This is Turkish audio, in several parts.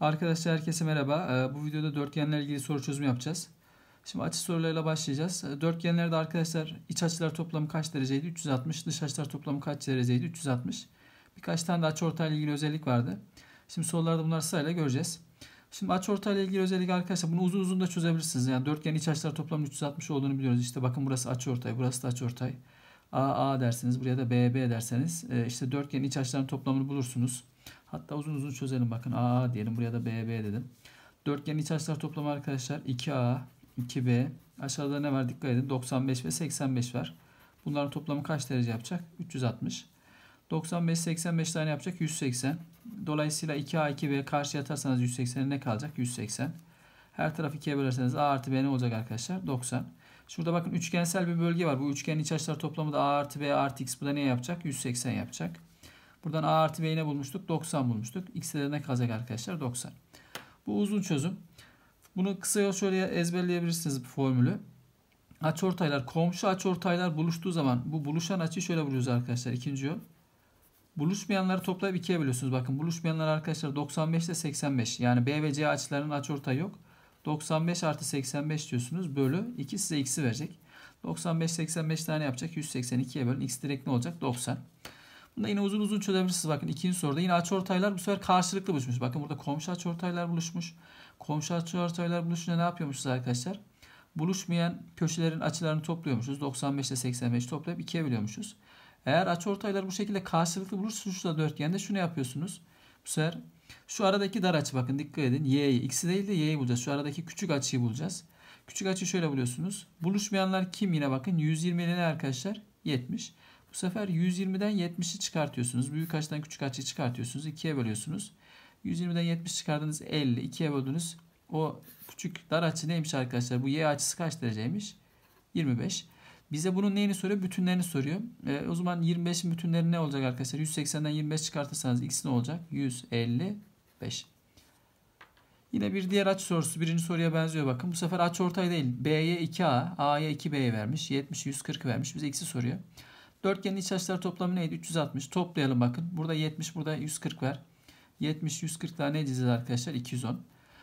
Arkadaşlar herkese merhaba. Ee, bu videoda dörtgenlerle ilgili soru çözümü yapacağız. Şimdi açı sorularıyla başlayacağız. Ee, dörtgenlerde arkadaşlar iç açılar toplamı kaç dereceydi? 360. Dış açılar toplamı kaç dereceydi? 360. Birkaç tane de açıortayla ilgili özellik vardı. Şimdi sorularda bunları sırayla göreceğiz. Şimdi açıortayla ilgili özellik arkadaşlar bunu uzun uzun da çözebilirsiniz. Yani dörtgen iç açılar toplamı 360 olduğunu biliyoruz. İşte bakın burası açıortay, burası da açıortay. A A derseniz buraya da BB B derseniz e, işte dörtgen iç açıların toplamını bulursunuz. Hatta uzun uzun çözelim. Bakın AA diyelim. Buraya da BB dedim. Dörtgenin iç açılar toplamı arkadaşlar 2A, 2B. Aşağıda ne var? Dikkat edin. 95 ve 85 var. Bunların toplamı kaç derece yapacak? 360. 95, 85 tane yapacak 180. Dolayısıyla 2A, 2B karşıya atarsanız 180'e ne kalacak? 180. Her tarafı 2'ye bölerseniz A artı B ne olacak arkadaşlar? 90. Şurada bakın üçgensel bir bölge var. Bu üçgenin iç açılar toplamı da A artı B artı X. Bu da ne yapacak? 180 yapacak. Buradan A artı B'yi ne bulmuştuk? 90 bulmuştuk. X'e de ne kazacak arkadaşlar? 90. Bu uzun çözüm. Bunu kısa yol şöyle ezberleyebilirsiniz bu formülü. Açıortaylar, komşu açıortaylar buluştuğu zaman bu buluşan açıyı şöyle buluyoruz arkadaşlar. ikinci yol. Buluşmayanları toplayıp ikiye bölüyorsunuz. Bakın buluşmayanlar arkadaşlar 95 ile 85. Yani B ve C açılarının açıortayı yok. 95 artı 85 diyorsunuz. Bölü 2 size x'i verecek. 95 85 tane yapacak. 182'ye bölün. X direkt ne olacak? 90. Bunda yine uzun uzun çözebilirsiniz. Bakın ikinci soruda yine açıortaylar bu sefer karşılıklı buluşmuş. Bakın burada komşu açıortaylar buluşmuş. Komşu açıortaylar buluşunca ne yapıyormuşuz arkadaşlar? Buluşmayan köşelerin açılarını topluyormuşuz. 95 ile 85 toplayıp 2'ye biliyormuşuz. Eğer açıortaylar bu şekilde karşılıklı buluşsa şu da dörtgende şunu yapıyorsunuz. Bu sefer şu aradaki dar açı bakın dikkat edin. Y'yi x'i değil de y'yi bulacağız. Şu aradaki küçük açıyı bulacağız. Küçük açıyı şöyle buluyorsunuz. Buluşmayanlar kim yine bakın. 120 ile ne arkadaşlar? 70. Bu sefer 120'den 70'i çıkartıyorsunuz. Büyük açıdan küçük açıyı çıkartıyorsunuz. 2'ye bölüyorsunuz. 120'den 70 çıkardınız 50. 2'ye böldünüz. O küçük dar açı neymiş arkadaşlar? Bu y açısı kaç dereceymiş? 25. Bize bunun neyini soruyor? Bütünlerini soruyor. E, o zaman 25'in bütünleri ne olacak arkadaşlar? 180'den 25 çıkartırsanız x ne olacak? 155. Yine bir diğer açı sorusu. Birinci soruya benziyor bakın. Bu sefer açı ortay değil. B'ye 2A, A'ya 2B vermiş. 70'i 140 vermiş. Bize x'i soruyor. Dörtgenin iç açıları toplamı neydi? 360. Toplayalım bakın. Burada 70, burada 140 var. 70, 140 daha ne diyeceğiz arkadaşlar? 210.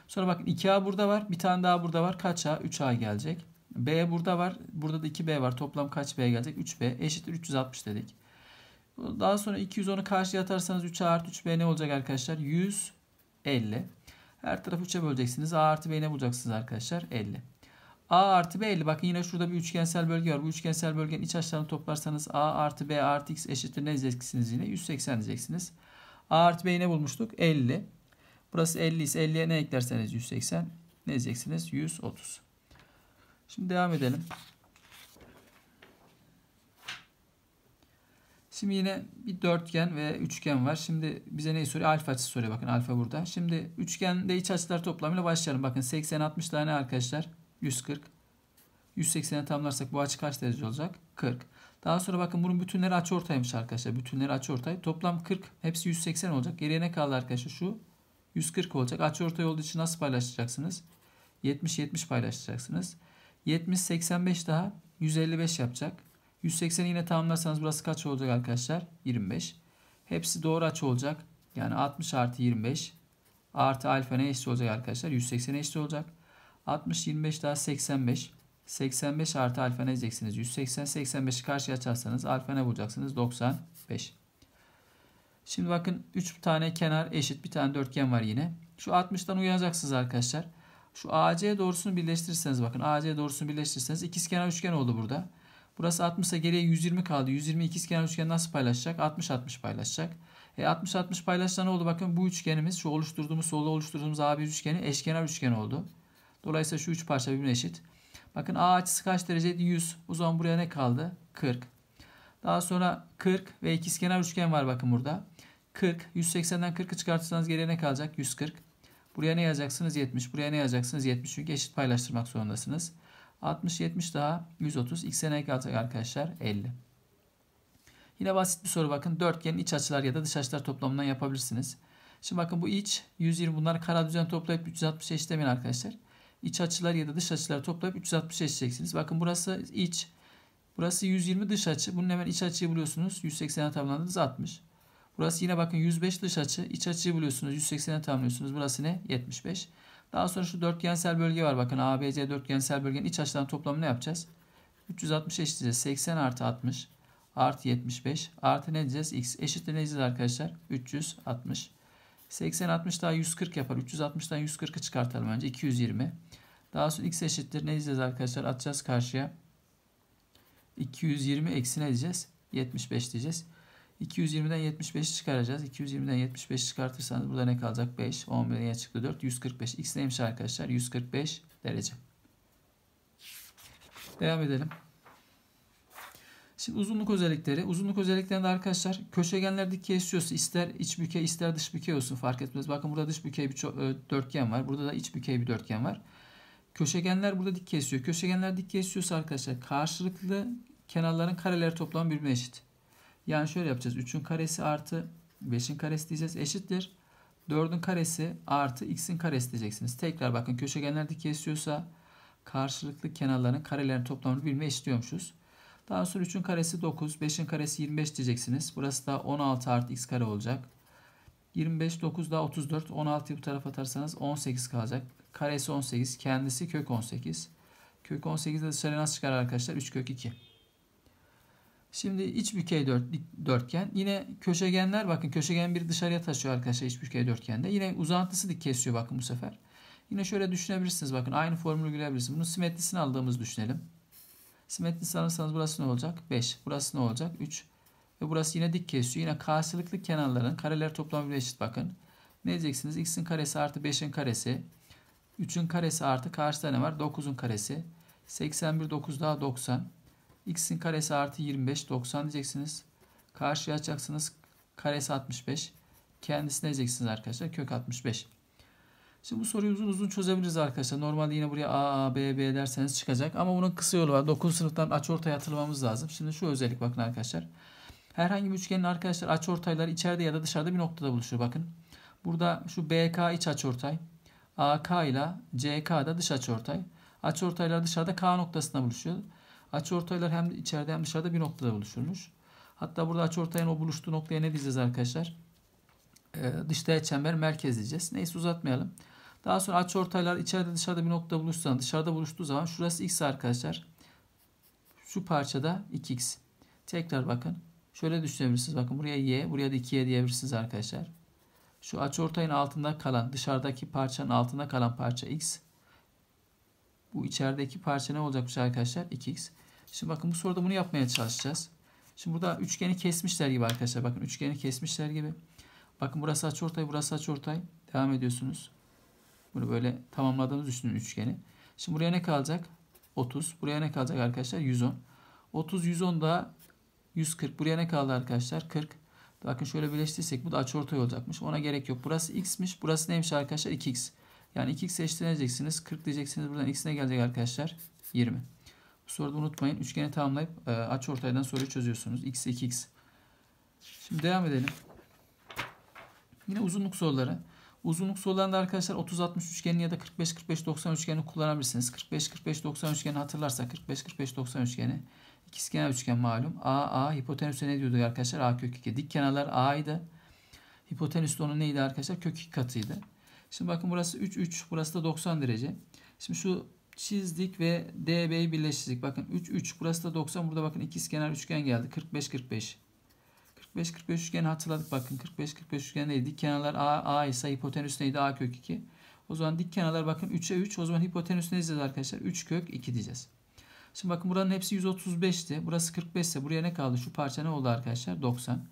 Sonra bakın 2A burada var. Bir tane daha burada var. Kaç A? 3A gelecek. B burada var. Burada da 2B var. Toplam kaç B gelecek? 3B eşittir 360 dedik. Daha sonra 210'u karşıya atarsanız 3A artı 3B ne olacak arkadaşlar? 150. Her tarafı 3'e böleceksiniz. A artı B ne bulacaksınız arkadaşlar? 50. A artı B 50. Bakın yine şurada bir üçgensel bölge var. Bu üçgensel bölgenin iç açılarını toplarsanız A artı B artı X eşittir. Ne diyeceksiniz yine? 180 diyeceksiniz. A artı B'yi ne bulmuştuk? 50. Burası 50 ise 50'ye ne eklerseniz 180. Ne diyeceksiniz? 130. Şimdi devam edelim. Şimdi yine bir dörtgen ve üçgen var. Şimdi bize neyi soruyor? Alfa açısı soruyor. Bakın alfa burada. Şimdi üçgende iç açılar toplamıyla başlayalım. Bakın 80-60 tane arkadaşlar. 140. 180'e tamlarsak bu açı kaç derece olacak? 40. Daha sonra bakın bunun bütünleri açı ortaymış arkadaşlar. Bütünleri açı ortay. Toplam 40. Hepsi 180 olacak. Geriye ne kaldı arkadaşlar? Şu 140 olacak. Açı ortay olduğu için nasıl paylaşacaksınız? 70-70 paylaşacaksınız. 70-85 daha 155 yapacak. 180'i yine tamamlarsanız burası kaç olacak arkadaşlar? 25. Hepsi doğru açı olacak. Yani 60 artı 25 artı alfa ne eşit olacak arkadaşlar? 180'e eşit olacak. 60, 25 daha 85. 85 artı alfa ne diyeceksiniz? 180, 85'i karşıya açarsanız alfa ne bulacaksınız? 95. Şimdi bakın 3 tane kenar eşit bir tane dörtgen var yine. Şu 60'tan uyanacaksınız arkadaşlar. Şu AC doğrusunu birleştirirseniz bakın AC doğrusunu birleştirirseniz ikizkenar üçgen oldu burada. Burası 60'a geriye 120 kaldı. 120 ikizkenar üçgen nasıl paylaşacak? 60 60 paylaşacak. E 60 60 paylaşsa ne oldu? Bakın bu üçgenimiz şu oluşturduğumuz solda oluşturduğumuz AB üçgeni eşkenar üçgen oldu. Dolayısıyla şu üç parça birbirine eşit. Bakın A açısı kaç dereceydi? 100. O zaman buraya ne kaldı? 40. Daha sonra 40 ve ikizkenar üçgen var bakın burada. 40. 180'den 40'ı çıkartırsanız geriye ne kalacak? 140. Buraya ne yazacaksınız? 70. Buraya ne yazacaksınız? 70. Çünkü eşit paylaştırmak zorundasınız. 60, 70 daha 130. X'e ne kalacak arkadaşlar? 50. Yine basit bir soru bakın. Dörtgenin iç açılar ya da dış açılar toplamından yapabilirsiniz. Şimdi bakın bu iç 120 bunlar kara düzen toplayıp 360'a eşitlemeyin arkadaşlar iç açılar ya da dış açılar toplayıp 360 eşleyeceksiniz. Bakın burası iç. Burası 120 dış açı. Bunun hemen iç açıyı buluyorsunuz. 180'e tamamladınız 60. Burası yine bakın 105 dış açı. iç açıyı buluyorsunuz. 180'e tamamlıyorsunuz. Burası ne? 75. Daha sonra şu dörtgensel bölge var. Bakın ABC dörtgensel bölgenin iç açılarının toplamını ne yapacağız. 360 eşitleyeceğiz. 80 artı 60 artı 75 artı ne diyeceğiz? X eşittir ne diyeceğiz arkadaşlar? 360. 80 60 daha 140 yapar. 360'dan 140'ı çıkartalım önce. 220. Daha sonra x eşittir. Ne diyeceğiz arkadaşlar? Atacağız karşıya. 220 eksi ne diyeceğiz? 75 diyeceğiz. 220'den 75'i çıkaracağız. 220'den 75 çıkartırsanız burada ne kalacak? 5. 11'den çıktı 4. 145. X neymiş arkadaşlar? 145 derece. Devam edelim. Şimdi uzunluk özellikleri. Uzunluk özelliklerinde arkadaşlar köşegenler dik kesiyorsa ister iç bükey ister dış bükey olsun fark etmez. Bakın burada dış bükey bir e, dörtgen var. Burada da iç bükey bir dörtgen var. Köşegenler burada dik kesiyor. Köşegenler dik kesiyorsa arkadaşlar karşılıklı kenarların kareleri toplamı birbirine eşit. Yani şöyle yapacağız. 3'ün karesi artı 5'in karesi diyeceğiz. Eşittir. 4'ün karesi artı x'in karesi diyeceksiniz. Tekrar bakın köşegenler dik kesiyorsa karşılıklı kenarların karelerinin toplamını birbirine eşitliyormuşuz. Daha sonra 3'ün karesi 9, 5'in karesi 25 diyeceksiniz. Burası da 16 artı x kare olacak. 25, 9 daha 34. 16'yı bu tarafa atarsanız 18 kalacak. Karesi 18, kendisi kök 18. Kök de dışarı nasıl çıkar arkadaşlar? 3 kök 2. Şimdi iç bükey dört, dörtgen. Yine köşegenler bakın köşegen bir dışarıya taşıyor arkadaşlar iç bükey dörtgende. Yine uzantısı dik kesiyor bakın bu sefer. Yine şöyle düşünebilirsiniz bakın aynı formülü görebilirsiniz. Bunun simetrisini aldığımızı düşünelim. Simetri sanırsanız burası ne olacak? 5. Burası ne olacak? 3. Ve burası yine dik kesiyor. Yine karşılıklı kenarların kareleri toplamı eşit bakın. Ne diyeceksiniz? X'in karesi artı 5'in karesi. 3'ün karesi artı karşı tane var? 9'un karesi. 81, 9 daha 90. X'in karesi artı 25, 90 diyeceksiniz. Karşıya açacaksınız. Karesi 65. Kendisine diyeceksiniz arkadaşlar. Kök 65. Şimdi bu soruyu uzun uzun çözebiliriz arkadaşlar. Normalde yine buraya A, A, B, B derseniz çıkacak. Ama bunun kısa yolu var. 9 sınıftan açıortaya hatırlamamız lazım. Şimdi şu özellik bakın arkadaşlar. Herhangi bir üçgenin arkadaşlar açıortayları içeride ya da dışarıda bir noktada buluşuyor. Bakın. Burada şu BK iç açıortay. AK ile CK da dış açıortay. Açıortaylar dışarıda K noktasında buluşuyor. Açıortaylar hem içeride hem dışarıda bir noktada buluşurmuş. Hatta burada açıortayın o buluştuğu noktaya ne diyeceğiz arkadaşlar? Ee, dış teğet çember merkez diyeceğiz. Neyse uzatmayalım. Daha sonra açıortaylar içeride dışarıda bir nokta buluşsa dışarıda buluştuğu zaman şurası x arkadaşlar. Şu parçada 2x. Tekrar bakın. Şöyle düşünebilirsiniz. Bakın buraya y, buraya da 2y diyebilirsiniz arkadaşlar. Şu açıortayın altında kalan, dışarıdaki parçanın altında kalan parça x. Bu içerideki parça ne olacakmış arkadaşlar? 2x. Şimdi bakın bu soruda bunu yapmaya çalışacağız. Şimdi burada üçgeni kesmişler gibi arkadaşlar. Bakın üçgeni kesmişler gibi. Bakın burası açıortay, burası açıortay. Devam ediyorsunuz. Bunu böyle tamamladığımız üstünün üçgeni. Şimdi buraya ne kalacak? 30. Buraya ne kalacak arkadaşlar? 110. 30, 110 da 140. Buraya ne kaldı arkadaşlar? 40. Bakın şöyle birleştirsek bu da açıortay olacakmış. Ona gerek yok. Burası x'miş. Burası neymiş arkadaşlar? 2x. Yani 2x eşitleneceksiniz. 40 diyeceksiniz. Buradan x ne gelecek arkadaşlar. 20. Bu soruda unutmayın. Üçgeni tamamlayıp e, açıortaydan soruyu çözüyorsunuz. x, 2x. Şimdi devam edelim. Yine uzunluk soruları. Uzunluk sorularında arkadaşlar 30-60 üçgenini ya da 45-45-90 üçgenini kullanabilirsiniz. 45-45-90 üçgeni hatırlarsa 45-45-90 üçgeni ikizkenar üçgen malum. A, A hipotenüse ne diyorduk arkadaşlar? A kök 2. Dik kenarlar A'ydı. Hipotenüs de onun neydi arkadaşlar? Kök 2 katıydı. Şimdi bakın burası 3, 3. Burası da 90 derece. Şimdi şu çizdik ve DB'yi birleştirdik. Bakın 3, 3. Burası da 90. Burada bakın ikizkenar üçgen geldi. 45, 45. 45-45 üçgeni hatırladık bakın. 45-45 üçgen neydi? Dik kenarlar A, A ise hipotenüs neydi? A kök 2. O zaman dik kenarlar bakın 3'e 3. O zaman hipotenüs ne diyeceğiz arkadaşlar? 3 kök 2 diyeceğiz. Şimdi bakın buranın hepsi 135'ti. Burası 45 ise buraya ne kaldı? Şu parça ne oldu arkadaşlar? 90.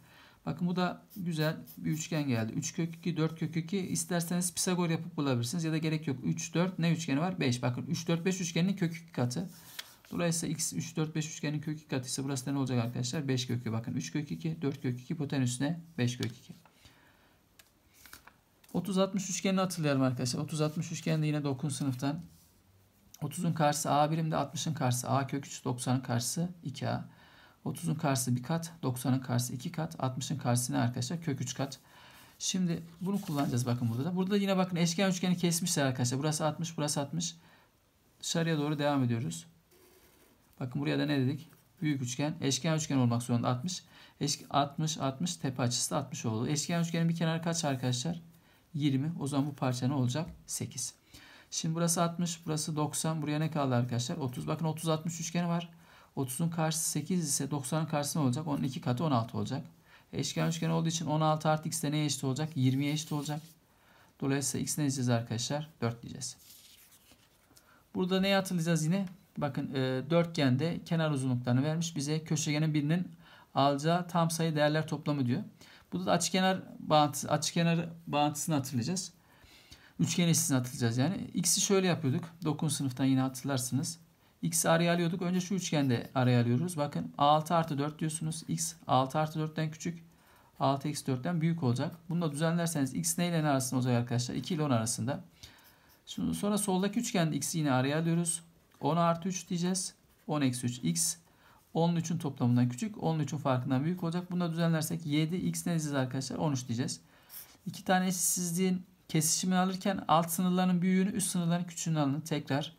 Bakın bu da güzel bir üçgen geldi. 3 kök 2, 4 kök 2. İsterseniz Pisagor yapıp bulabilirsiniz ya da gerek yok. 3, 4 ne üçgeni var? 5. Bakın 3, 4, 5 üçgeninin kök 2 katı. Dolayısıyla x 3 4 5 üçgenin kök katı ise burası da ne olacak arkadaşlar? 5 kökü bakın. 3 kök 2, 4 kök 2 potenüsüne 5 kök 2. 30 60 üçgenini hatırlayalım arkadaşlar. 30 60 de yine 9 sınıftan 30'un karşısı a birimde, 60'ın karşısı a kök 3, 90'ın karşısı 2a. 30'un karşısı bir kat, 90'ın karşısı 2 kat, 60'ın karşısı ne arkadaşlar? Kök 3 kat. Şimdi bunu kullanacağız bakın burada da. Burada yine bakın eşkenar üçgeni kesmişler arkadaşlar. Burası 60, burası 60. Dışarıya doğru devam ediyoruz. Bakın buraya da ne dedik? Büyük üçgen, eşkenar üçgen olmak zorunda 60. Eş, 60, 60, tepe açısı da 60 oldu. Eşkenar üçgenin bir kenarı kaç arkadaşlar? 20. O zaman bu parça ne olacak? 8. Şimdi burası 60, burası 90. Buraya ne kaldı arkadaşlar? 30. Bakın 30-60 üçgeni var. 30'un karşısı 8 ise 90'ın karşısı ne olacak? Onun iki katı 16 olacak. Eşkenar üçgen olduğu için 16 artı x de neye eşit olacak? 20'ye eşit olacak. Dolayısıyla x ne diyeceğiz arkadaşlar? 4 diyeceğiz. Burada neyi hatırlayacağız yine? Bakın e, dörtgende kenar uzunluklarını vermiş bize. Köşegenin birinin alacağı tam sayı değerler toplamı diyor. Bu da açıkenar bağıntısı, açıkenar bağıntısını hatırlayacağız. Üçgen eşsizini hatırlayacağız yani. X'i şöyle yapıyorduk. 9 sınıftan yine hatırlarsınız. X'i araya alıyorduk. Önce şu üçgende araya alıyoruz. Bakın 6 artı 4 diyorsunuz. X 6 artı 4'ten küçük. 6 eksi 4'ten büyük olacak. Bunu da düzenlerseniz x neyle ne arasında olacak arkadaşlar? 2 ile 10 arasında. Şimdi sonra soldaki üçgende x'i yine araya alıyoruz. 10 artı 3 diyeceğiz. 10 eksi 3 x. 10'un 3'ün toplamından küçük. 10'un 3'ün farkından büyük olacak. Bunu da düzenlersek 7 x ne diyeceğiz arkadaşlar? 13 diyeceğiz. İki tane eşitsizliğin kesişimini alırken alt sınırların büyüğünü üst sınırların küçüğünü alın. Tekrar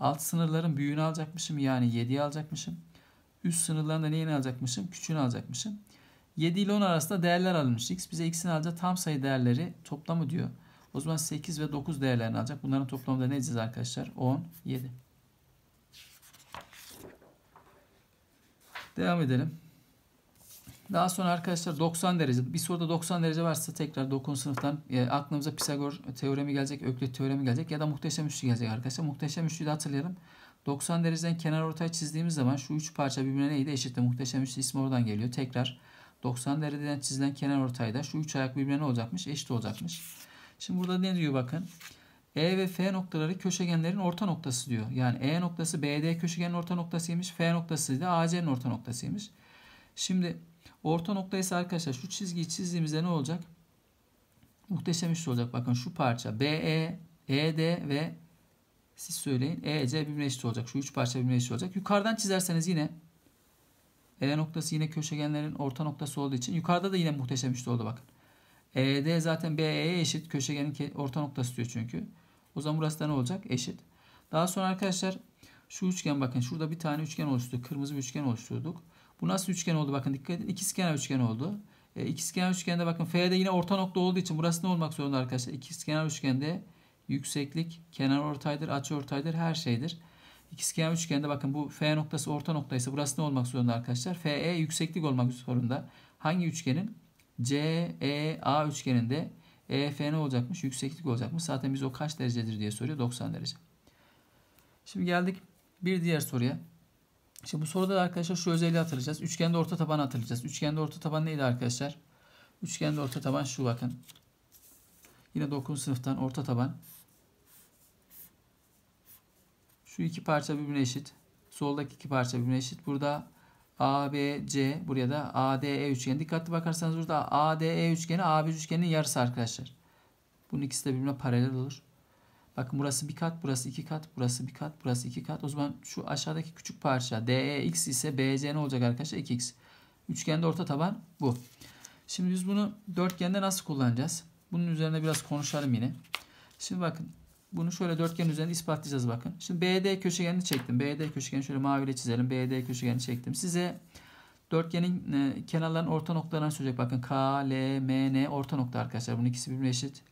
alt sınırların büyüğünü alacakmışım. Yani 7'yi alacakmışım. Üst sınırlarında da neyini alacakmışım? Küçüğünü alacakmışım. 7 ile 10 arasında değerler alınmış. X bize x'in alacağı tam sayı değerleri toplamı diyor. O zaman 8 ve 9 değerlerini alacak. Bunların toplamı da ne diyeceğiz arkadaşlar? 10, 7. Devam edelim. Daha sonra arkadaşlar 90 derece bir soruda 90 derece varsa tekrar dokun sınıftan e, aklımıza Pisagor teoremi gelecek, Öklit teoremi gelecek ya da muhteşem üçlü gelecek arkadaşlar. Muhteşem üçlüyü de hatırlayalım. 90 dereceden kenar ortaya çizdiğimiz zaman şu üç parça birbirine neydi eşitti. Muhteşem üçlü ismi oradan geliyor. Tekrar 90 dereceden çizilen kenar ortayda şu üç ayak birbirine ne olacakmış? Eşit olacakmış. Şimdi burada ne diyor bakın. E ve F noktaları köşegenlerin orta noktası diyor. Yani E noktası BD köşegenin orta noktasıymış. F noktası da AC'nin orta noktasıymış. Şimdi orta nokta ise arkadaşlar şu çizgiyi çizdiğimizde ne olacak? Muhteşem iş olacak. Bakın şu parça BE, ED ve siz söyleyin EC birbirine eşit olacak. Şu üç parça birbirine eşit olacak. Yukarıdan çizerseniz yine E noktası yine köşegenlerin orta noktası olduğu için yukarıda da yine muhteşem eşit oldu bakın. ED zaten BE'ye eşit. Köşegenin orta noktası diyor çünkü. O zaman burası da ne olacak? Eşit. Daha sonra arkadaşlar şu üçgen bakın. Şurada bir tane üçgen oluşturduk. Kırmızı bir üçgen oluşturduk. Bu nasıl üçgen oldu? Bakın dikkat edin. İkizkenar üçgen oldu. E, ikizkenar üçgende bakın F'de yine orta nokta olduğu için burası ne olmak zorunda arkadaşlar? İkizkenar üçgende yükseklik, kenar ortaydır, açı ortaydır, her şeydir. İkizkenar üçgende bakın bu F noktası orta noktaysa burası ne olmak zorunda arkadaşlar? FE yükseklik olmak zorunda. Hangi üçgenin? CEA üçgeninde EF ne olacakmış? Yükseklik olacakmış. Zaten biz o kaç derecedir diye soruyor. 90 derece. Şimdi geldik bir diğer soruya. Şimdi bu soruda da arkadaşlar şu özelliği hatırlayacağız. Üçgende orta taban hatırlayacağız. Üçgende orta taban neydi arkadaşlar? Üçgende orta taban şu bakın. Yine 9. sınıftan orta taban. Şu iki parça birbirine eşit. Soldaki iki parça birbirine eşit. Burada ABC buraya da ADE üçgeni. Dikkatli bakarsanız burada ADE üçgeni AB üçgeninin yarısı arkadaşlar. Bunun ikisi de birbirine paralel olur. Bakın burası bir kat, burası iki kat, burası bir kat, burası iki kat. O zaman şu aşağıdaki küçük parça DEX ise BC ne olacak arkadaşlar? 2x. Üçgende orta taban bu. Şimdi biz bunu dörtgende nasıl kullanacağız? Bunun üzerine biraz konuşalım yine. Şimdi bakın bunu şöyle dörtgen üzerinde ispatlayacağız bakın. Şimdi BD köşegenini çektim. BD köşegeni şöyle maviyle çizelim. BD köşegeni çektim. Size dörtgenin e, kenarların orta noktalarını söyleyecek. Bakın K, L, M, N orta nokta arkadaşlar. Bunun ikisi birbirine eşit.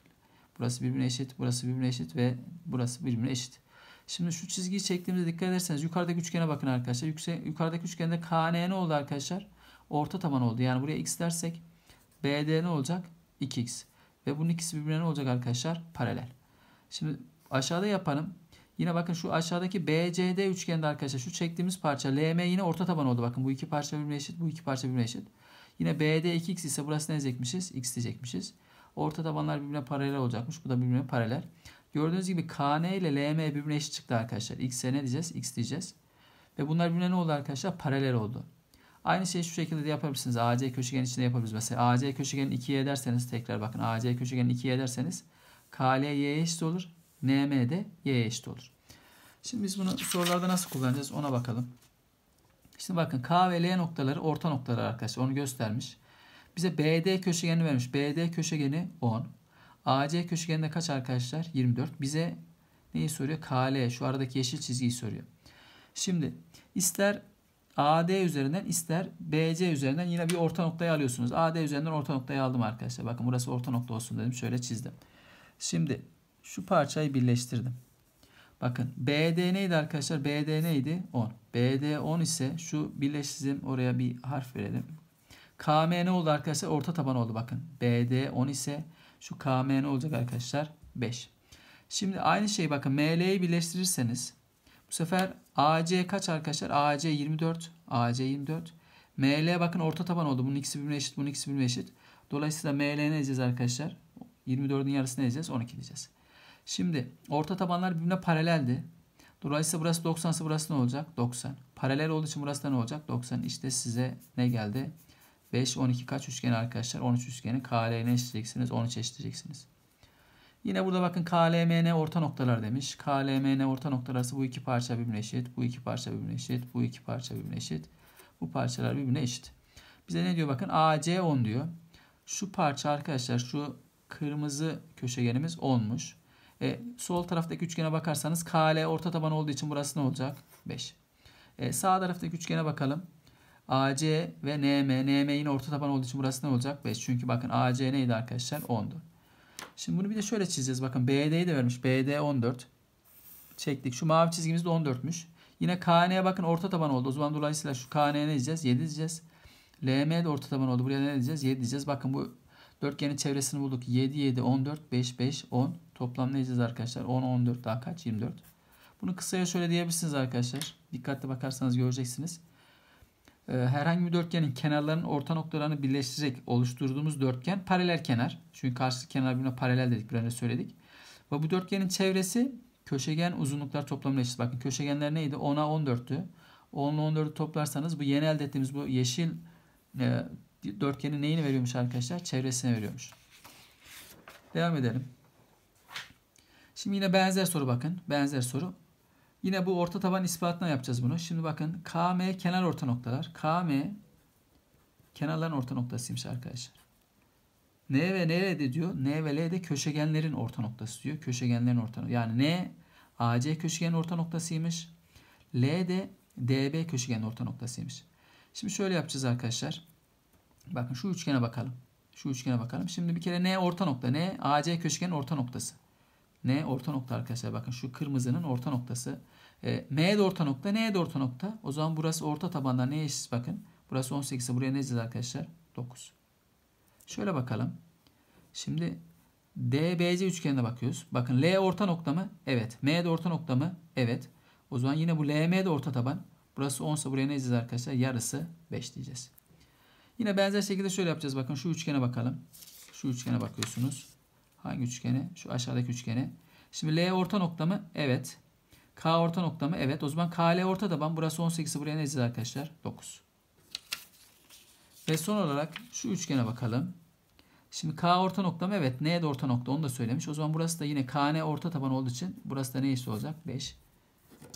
Burası birbirine eşit. Burası birbirine eşit ve burası birbirine eşit. Şimdi şu çizgiyi çektiğimizde dikkat ederseniz yukarıdaki üçgene bakın arkadaşlar. Yüksek, yukarıdaki üçgende KN ne oldu arkadaşlar? Orta taban oldu. Yani buraya x dersek BD ne olacak? 2x. Ve bunun ikisi birbirine ne olacak arkadaşlar? Paralel. Şimdi aşağıda yapalım. Yine bakın şu aşağıdaki BCD üçgeninde arkadaşlar şu çektiğimiz parça LM yine orta taban oldu. Bakın bu iki parça birbirine eşit. Bu iki parça birbirine eşit. Yine BD 2x ise burası ne diyecekmişiz? X diyecekmişiz. Orta tabanlar birbirine paralel olacakmış. Bu da birbirine paralel. Gördüğünüz gibi KN ile LM birbirine eşit çıktı arkadaşlar. X'e ne diyeceğiz? X diyeceğiz. Ve bunlar birbirine ne oldu arkadaşlar? Paralel oldu. Aynı şeyi şu şekilde de yapabilirsiniz. AC köşegen içinde yapabiliriz. Mesela AC köşegenin 2'ye ederseniz tekrar bakın. AC köşegenin 2'ye ederseniz KL y'ye eşit olur. NM de y'ye eşit olur. Şimdi biz bunu sorularda nasıl kullanacağız ona bakalım. Şimdi bakın K ve L noktaları orta noktalar arkadaşlar. Onu göstermiş. Bize BD köşegeni vermiş. BD köşegeni 10. AC köşegeni de kaç arkadaşlar? 24. Bize neyi soruyor? KL. Şu aradaki yeşil çizgiyi soruyor. Şimdi ister AD üzerinden ister BC üzerinden yine bir orta noktayı alıyorsunuz. AD üzerinden orta noktayı aldım arkadaşlar. Bakın burası orta nokta olsun dedim. Şöyle çizdim. Şimdi şu parçayı birleştirdim. Bakın BD neydi arkadaşlar? BD neydi? 10. BD 10 ise şu birleştirdim. Oraya bir harf verelim. KM ne oldu arkadaşlar? Orta taban oldu bakın. BD 10 ise şu KM ne olacak arkadaşlar? 5. Şimdi aynı şey bakın ML'yi birleştirirseniz bu sefer AC kaç arkadaşlar? AC 24. AC 24. ML bakın orta taban oldu. Bunun ikisi birbirine eşit. Bunun ikisi birbirine eşit. Dolayısıyla ML ne edeceğiz arkadaşlar? 24'ün yarısını edeceğiz 12 diyeceğiz. Şimdi orta tabanlar birbirine paraleldi. Dolayısıyla burası 90 ise burası ne olacak? 90. Paralel olduğu için burası da ne olacak? 90. İşte size ne geldi? 5, 12 kaç üçgen arkadaşlar? 13 üçgeni KL'ne eşitleyeceksiniz. 13 eşitleyeceksiniz. Yine burada bakın KLMN orta noktalar demiş. KLMN orta noktalarsa bu iki parça birbirine eşit. Bu iki parça birbirine eşit. Bu iki parça birbirine eşit. Bu parçalar birbirine eşit. Bize ne diyor bakın? AC10 diyor. Şu parça arkadaşlar şu kırmızı köşegenimiz 10'muş. E, sol taraftaki üçgene bakarsanız KL orta taban olduğu için burası ne olacak? 5. E, sağ taraftaki üçgene bakalım. AC ve NM. NM yine orta taban olduğu için burası ne olacak? 5. Çünkü bakın AC neydi arkadaşlar? 10'du. Şimdi bunu bir de şöyle çizeceğiz. Bakın BD'yi de vermiş. BD 14. Çektik. Şu mavi çizgimiz de 14'müş. Yine KN'ye bakın orta taban oldu. O zaman dolayısıyla şu KN'ye ne diyeceğiz? 7 diyeceğiz. LM de orta taban oldu. Buraya ne diyeceğiz? 7 diyeceğiz. Bakın bu Dörtgenin çevresini bulduk. 7, 7, 14, 5, 5, 10. Toplam ne diyeceğiz arkadaşlar? 10, 14 daha kaç? 24. Bunu kısaya şöyle diyebilirsiniz arkadaşlar. Dikkatli bakarsanız göreceksiniz. Ee, herhangi bir dörtgenin kenarlarının orta noktalarını birleştirecek oluşturduğumuz dörtgen paralel kenar. Çünkü karşı kenar birbirine paralel dedik. Bir önce söyledik. Ve bu dörtgenin çevresi köşegen uzunluklar toplamına eşit. Bakın köşegenler neydi? 10'a 14'tü. 10 ile 14'ü toplarsanız bu yeni elde ettiğimiz bu yeşil e, Dörtgenin neyini veriyormuş arkadaşlar? Çevresini veriyormuş. Devam edelim. Şimdi yine benzer soru bakın. Benzer soru. Yine bu orta taban ispatına yapacağız bunu. Şimdi bakın KM kenar orta noktalar. KM kenarların orta noktasıymış arkadaşlar. N ve N de diyor. N ve L de köşegenlerin orta noktası diyor. Köşegenlerin orta noktası. Yani N AC köşegenin orta noktasıymış. L de DB köşegenin orta noktasıymış. Şimdi şöyle yapacağız arkadaşlar. Bakın şu üçgene bakalım. Şu üçgene bakalım. Şimdi bir kere ne orta nokta. ne AC köşegenin orta noktası. ne orta nokta arkadaşlar. Bakın şu kırmızının orta noktası. E, M de orta nokta. N de orta nokta. O zaman burası orta tabanda ne eşit bakın. Burası 18 ise buraya ne yazacağız arkadaşlar? 9. Şöyle bakalım. Şimdi DBC üçgenine bakıyoruz. Bakın L orta nokta mı? Evet. M de orta nokta mı? Evet. O zaman yine bu LM de orta taban. Burası 10 ise buraya ne yazacağız arkadaşlar? Yarısı 5 diyeceğiz. Yine benzer şekilde şöyle yapacağız. Bakın şu üçgene bakalım. Şu üçgene bakıyorsunuz. Hangi üçgene? Şu aşağıdaki üçgene. Şimdi L orta nokta mı? Evet. K orta nokta mı? Evet. O zaman KL orta taban. Burası 18, buraya ne yazacağız arkadaşlar? 9. Ve son olarak şu üçgene bakalım. Şimdi K orta nokta mı? Evet. N de orta nokta. Onu da söylemiş. O zaman burası da yine KN orta taban olduğu için burası da ne eşit olacak? 5.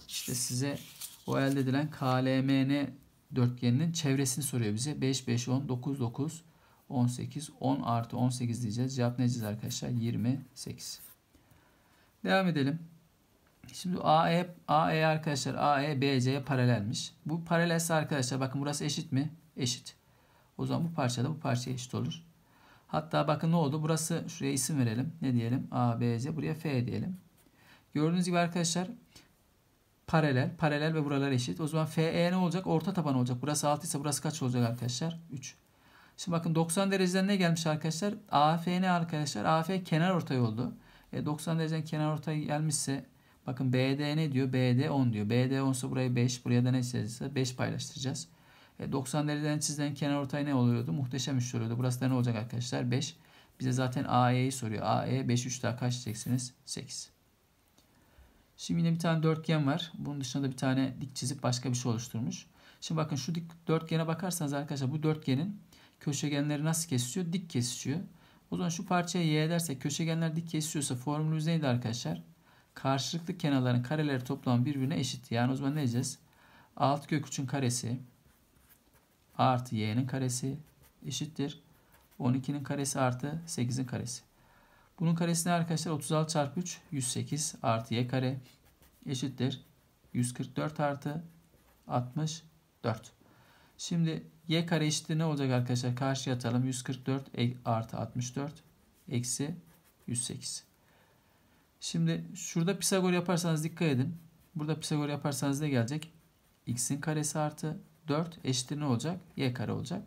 İşte size o elde edilen KLMN dörtgeninin çevresini soruyor bize. 5, 5, 10, 9, 9, 18, 10 artı 18 diyeceğiz. Cevap ne diyeceğiz arkadaşlar? 28. Devam edelim. Şimdi AE, AE arkadaşlar AE BC'ye paralelmiş. Bu paralelse arkadaşlar bakın burası eşit mi? Eşit. O zaman bu parça da bu parça eşit olur. Hatta bakın ne oldu? Burası şuraya isim verelim. Ne diyelim? A, Buraya F diyelim. Gördüğünüz gibi arkadaşlar paralel. Paralel ve buralar eşit. O zaman FE ne olacak? Orta taban olacak. Burası 6 ise burası kaç olacak arkadaşlar? 3. Şimdi bakın 90 dereceden ne gelmiş arkadaşlar? AF ne arkadaşlar? AF kenar ortay oldu. E 90 dereceden kenar ortay gelmişse bakın BD ne diyor? BD 10 diyor. BD 10 ise buraya 5. Buraya da ne çizeceğiz? 5 paylaştıracağız. E 90 dereceden çizilen kenar ortay ne oluyordu? Muhteşem üçlü oluyordu. Burası da ne olacak arkadaşlar? 5. Bize zaten AE'yi soruyor. AE 5 3 daha kaç diyeceksiniz? 8. Şimdi yine bir tane dörtgen var. Bunun dışında da bir tane dik çizip başka bir şey oluşturmuş. Şimdi bakın şu dik dörtgene bakarsanız arkadaşlar bu dörtgenin köşegenleri nasıl kesişiyor? Dik kesişiyor. O zaman şu parçaya y dersek köşegenler dik kesişiyorsa formülümüz neydi arkadaşlar? Karşılıklı kenarların kareleri toplam birbirine eşit. Yani o zaman ne diyeceğiz? Alt köküçün karesi artı y'nin karesi eşittir. 12'nin karesi artı 8'in karesi. Bunun karesi ne arkadaşlar? 36 çarpı 3 108 artı y kare eşittir. 144 artı 64. Şimdi y kare eşittir ne olacak arkadaşlar? Karşıya atalım. 144 e artı 64 eksi 108. Şimdi şurada Pisagor yaparsanız dikkat edin. Burada Pisagor yaparsanız ne gelecek? x'in karesi artı 4 eşittir ne olacak? y kare olacak.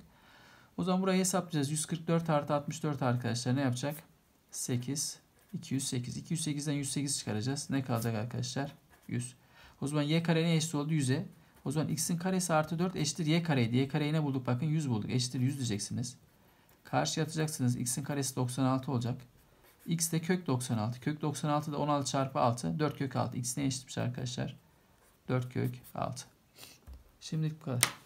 O zaman burayı hesaplayacağız. 144 artı 64 arkadaşlar ne yapacak? 8, 208. 208'den 108 çıkaracağız. Ne kalacak arkadaşlar? 100. O zaman y kare ne eşit oldu? 100'e. O zaman x'in karesi artı 4 eşittir y kareydi. Y kareyi ne bulduk? Bakın 100 bulduk. Eşittir 100 diyeceksiniz. Karşıya atacaksınız. X'in karesi 96 olacak. X de kök 96. Kök 96 da 16 çarpı 6. 4 kök 6. X ne eşitmiş arkadaşlar? 4 kök 6. Şimdilik bu kadar.